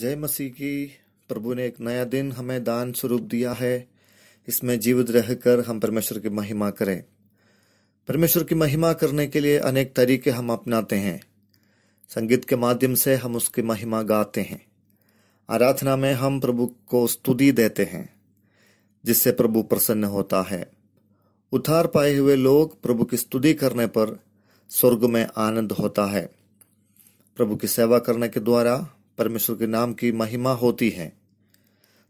जय मसीह की प्रभु ने एक नया दिन हमें दान स्वरूप दिया है इसमें जीवित रहकर हम परमेश्वर की महिमा करें परमेश्वर की महिमा करने के लिए अनेक तरीके हम अपनाते हैं संगीत के माध्यम से हम उसकी महिमा गाते हैं आराधना में हम प्रभु को स्तुति देते हैं जिससे प्रभु प्रसन्न होता है उधार पाए हुए लोग प्रभु की स्तुति करने पर स्वर्ग में आनंद होता है प्रभु की सेवा करने के द्वारा परमेश्वर के नाम की महिमा होती है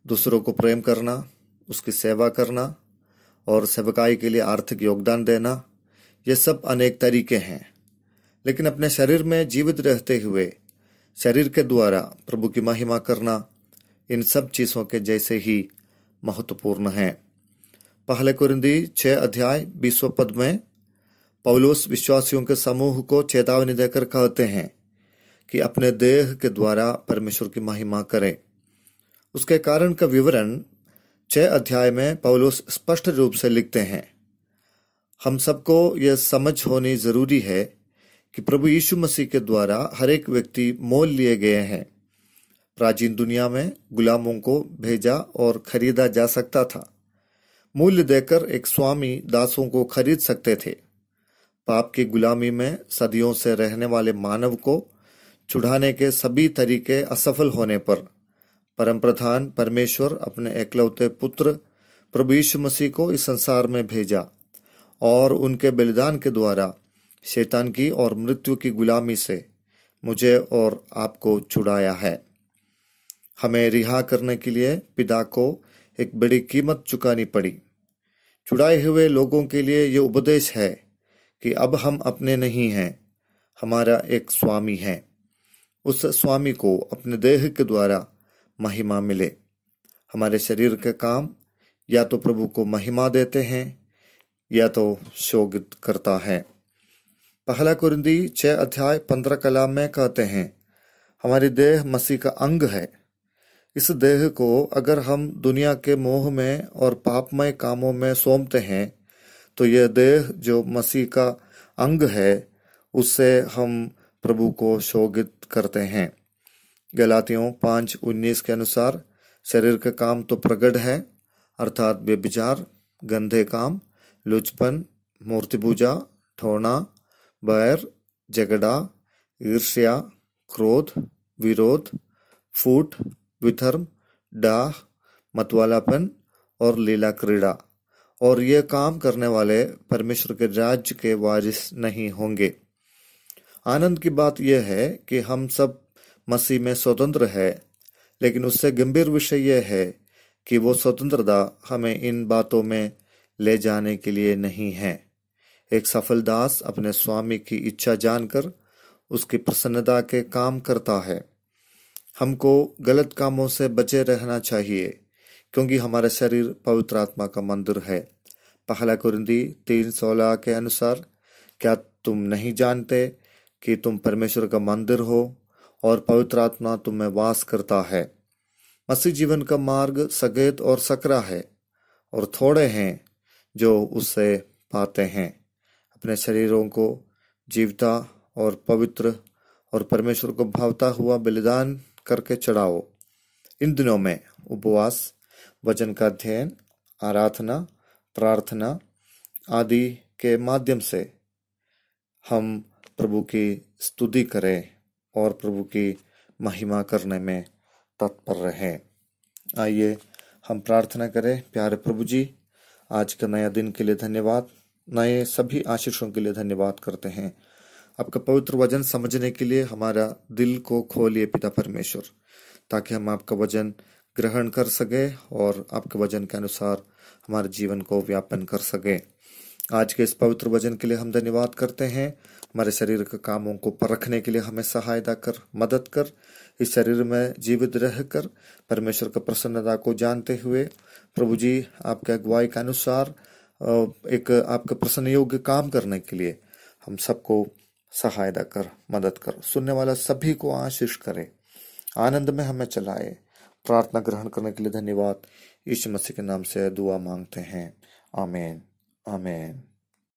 दूसरों को प्रेम करना उसकी सेवा करना और सेवकाई के लिए आर्थिक योगदान देना ये सब अनेक तरीके हैं लेकिन अपने शरीर में जीवित रहते हुए शरीर के द्वारा प्रभु की महिमा करना इन सब चीज़ों के जैसे ही महत्वपूर्ण है पहले कुरिंदी छः अध्याय बीसवें पद में पौलोस विश्वासियों के समूह को चेतावनी देकर कहते हैं कि अपने देह के द्वारा परमेश्वर की महिमा करें उसके कारण का विवरण छह अध्याय में पौलुस स्पष्ट रूप से लिखते हैं हम सबको यह समझ होनी जरूरी है कि प्रभु यीशु मसीह के द्वारा हर एक व्यक्ति मोल लिए गए हैं प्राचीन दुनिया में गुलामों को भेजा और खरीदा जा सकता था मूल्य देकर एक स्वामी दासों को खरीद सकते थे पाप की गुलामी में सदियों से रहने वाले मानव को चुढ़ाने के सभी तरीके असफल होने पर परम प्रधान परमेश्वर अपने एकलौते पुत्र प्रभुष मसीह को इस संसार में भेजा और उनके बलिदान के द्वारा शैतान की और मृत्यु की गुलामी से मुझे और आपको छुड़ाया है हमें रिहा करने के लिए पिता को एक बड़ी कीमत चुकानी पड़ी छुड़ाए हुए लोगों के लिए ये उपदेश है कि अब हम अपने नहीं हैं हमारा एक स्वामी है उस स्वामी को अपने देह के द्वारा महिमा मिले हमारे शरीर के काम या तो प्रभु को महिमा देते हैं या तो शोक करता है पहला कुरिंदी छः अध्याय पंद्रह कला में कहते हैं हमारी देह मसीह का अंग है इस देह को अगर हम दुनिया के मोह में और पापमय कामों में सोमते हैं तो यह देह जो मसीह का अंग है उससे हम प्रभु को शोगित करते हैं गलातियों पाँच उन्नीस के अनुसार शरीर का काम तो प्रगढ़ है अर्थात व्यभिचार गंधे काम लुचपन मूर्ति पूजा ठोना बैर झगड़ा ईर्ष्या क्रोध विरोध फूट विधर्म डाह मतवालापन और लीला क्रीड़ा और ये काम करने वाले परमेश्वर के राज्य के वारिस नहीं होंगे आनंद की बात यह है कि हम सब मसीह में स्वतंत्र है लेकिन उससे गंभीर विषय यह है कि वो स्वतंत्रता हमें इन बातों में ले जाने के लिए नहीं है एक सफल दास अपने स्वामी की इच्छा जानकर उसकी प्रसन्नता के काम करता है हमको गलत कामों से बचे रहना चाहिए क्योंकि हमारा शरीर पवित्र आत्मा का मंदिर है पहला कुरिंदी तीन सोलह के अनुसार क्या तुम नहीं जानते कि तुम परमेश्वर का मंदिर हो और पवित्र आत्मा तुम्हें वास करता है मसीह जीवन का मार्ग सगेत और सकरा है और थोड़े हैं जो उससे पाते हैं अपने शरीरों को जीवता और पवित्र और परमेश्वर को भावता हुआ बलिदान करके चढ़ाओ इन दिनों में उपवास वचन का अध्ययन आराधना प्रार्थना आदि के माध्यम से हम प्रभु की स्तुति करें और प्रभु की महिमा करने में तत्पर रहें आइए हम प्रार्थना करें प्यारे प्रभु जी आज का नया दिन के लिए धन्यवाद नए सभी आशीषों के लिए धन्यवाद करते हैं आपका पवित्र वजन समझने के लिए हमारा दिल को खोलिए पिता परमेश्वर ताकि हम आपका वजन ग्रहण कर सके और आपके वजन के अनुसार हमारे जीवन को व्यापन कर सके आज के इस पवित्र वजन के लिए हम धन्यवाद करते हैं हमारे शरीर के कामों को परखने के लिए हमें सहायता कर मदद कर इस शरीर में जीवित रहकर परमेश्वर की प्रसन्नता को जानते हुए प्रभु जी आपके अगुवाई के अनुसार एक आपके प्रसन्न योग्य काम करने के लिए हम सबको सहायता कर मदद कर सुनने वाला सभी को आशीष करे आनंद में हमें चलाए प्रार्थना ग्रहण करने के लिए धन्यवाद यीशु मसीह के नाम से दुआ मांगते हैं आमेन आमेन